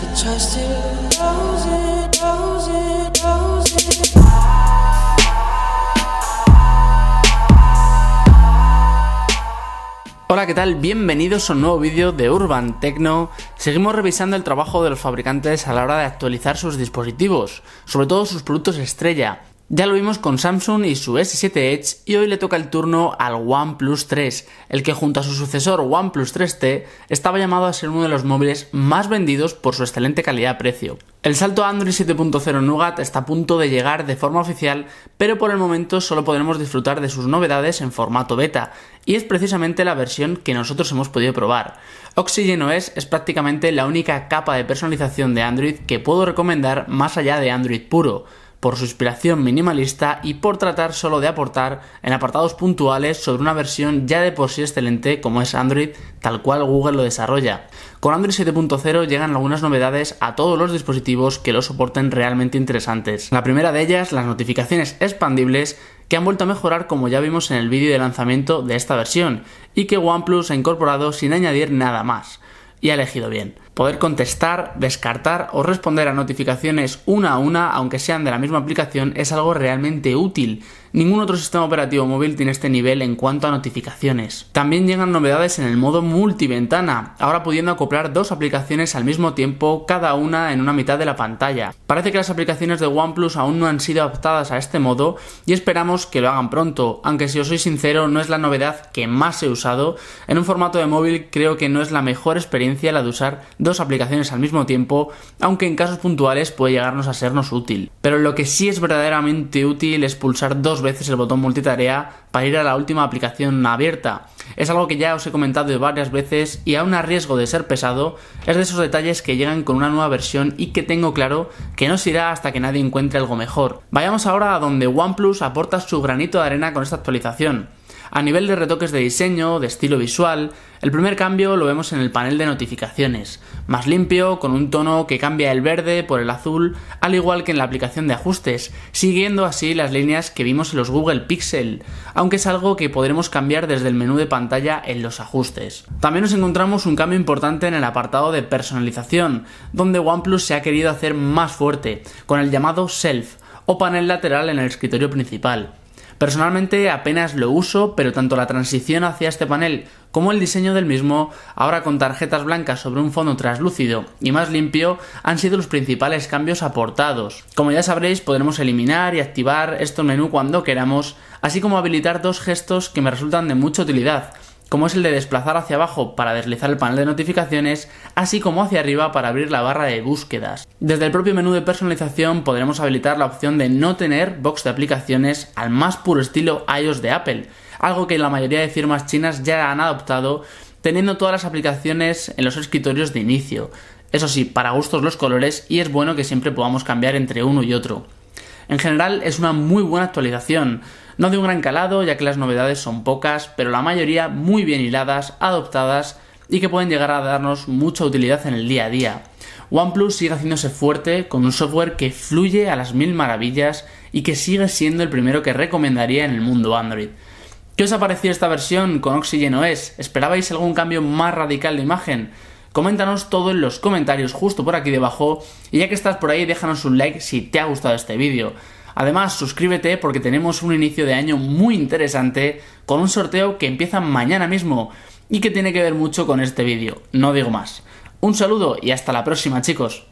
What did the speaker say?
Hola, ¿qué tal? Bienvenidos a un nuevo vídeo de Urban Techno. Seguimos revisando el trabajo de los fabricantes a la hora de actualizar sus dispositivos, sobre todo sus productos estrella. Ya lo vimos con Samsung y su S7 Edge y hoy le toca el turno al OnePlus 3, el que junto a su sucesor OnePlus 3T estaba llamado a ser uno de los móviles más vendidos por su excelente calidad-precio. El salto a Android 7.0 Nougat está a punto de llegar de forma oficial, pero por el momento solo podremos disfrutar de sus novedades en formato beta, y es precisamente la versión que nosotros hemos podido probar. Oxygen OS es prácticamente la única capa de personalización de Android que puedo recomendar más allá de Android puro por su inspiración minimalista y por tratar solo de aportar en apartados puntuales sobre una versión ya de por sí excelente como es Android, tal cual Google lo desarrolla. Con Android 7.0 llegan algunas novedades a todos los dispositivos que lo soporten realmente interesantes. La primera de ellas, las notificaciones expandibles, que han vuelto a mejorar como ya vimos en el vídeo de lanzamiento de esta versión, y que OnePlus ha incorporado sin añadir nada más y ha elegido bien. Poder contestar, descartar o responder a notificaciones una a una, aunque sean de la misma aplicación, es algo realmente útil Ningún otro sistema operativo móvil tiene este nivel en cuanto a notificaciones. También llegan novedades en el modo multiventana, ahora pudiendo acoplar dos aplicaciones al mismo tiempo, cada una en una mitad de la pantalla. Parece que las aplicaciones de OnePlus aún no han sido adaptadas a este modo y esperamos que lo hagan pronto, aunque si os soy sincero no es la novedad que más he usado. En un formato de móvil creo que no es la mejor experiencia la de usar dos aplicaciones al mismo tiempo, aunque en casos puntuales puede llegarnos a sernos útil. Pero lo que sí es verdaderamente útil es pulsar dos veces el botón multitarea para ir a la última aplicación abierta. Es algo que ya os he comentado varias veces y aún a riesgo de ser pesado, es de esos detalles que llegan con una nueva versión y que tengo claro que no se irá hasta que nadie encuentre algo mejor. Vayamos ahora a donde OnePlus aporta su granito de arena con esta actualización. A nivel de retoques de diseño, de estilo visual, el primer cambio lo vemos en el panel de notificaciones, más limpio, con un tono que cambia el verde por el azul, al igual que en la aplicación de ajustes, siguiendo así las líneas que vimos en los Google Pixel, aunque es algo que podremos cambiar desde el menú de pantalla en los ajustes. También nos encontramos un cambio importante en el apartado de personalización, donde OnePlus se ha querido hacer más fuerte, con el llamado Self, o panel lateral en el escritorio principal. Personalmente apenas lo uso, pero tanto la transición hacia este panel como el diseño del mismo, ahora con tarjetas blancas sobre un fondo translúcido y más limpio, han sido los principales cambios aportados. Como ya sabréis, podremos eliminar y activar estos menú cuando queramos, así como habilitar dos gestos que me resultan de mucha utilidad como es el de desplazar hacia abajo para deslizar el panel de notificaciones, así como hacia arriba para abrir la barra de búsquedas. Desde el propio menú de personalización podremos habilitar la opción de no tener box de aplicaciones al más puro estilo iOS de Apple, algo que la mayoría de firmas chinas ya han adoptado teniendo todas las aplicaciones en los escritorios de inicio. Eso sí, para gustos los colores y es bueno que siempre podamos cambiar entre uno y otro. En general es una muy buena actualización, no de un gran calado, ya que las novedades son pocas, pero la mayoría muy bien hiladas, adoptadas y que pueden llegar a darnos mucha utilidad en el día a día. OnePlus sigue haciéndose fuerte con un software que fluye a las mil maravillas y que sigue siendo el primero que recomendaría en el mundo Android. ¿Qué os ha parecido esta versión con Oxygen OS? ¿Esperabais algún cambio más radical de imagen? Coméntanos todo en los comentarios justo por aquí debajo y ya que estás por ahí déjanos un like si te ha gustado este vídeo. Además, suscríbete porque tenemos un inicio de año muy interesante con un sorteo que empieza mañana mismo y que tiene que ver mucho con este vídeo. No digo más. Un saludo y hasta la próxima chicos.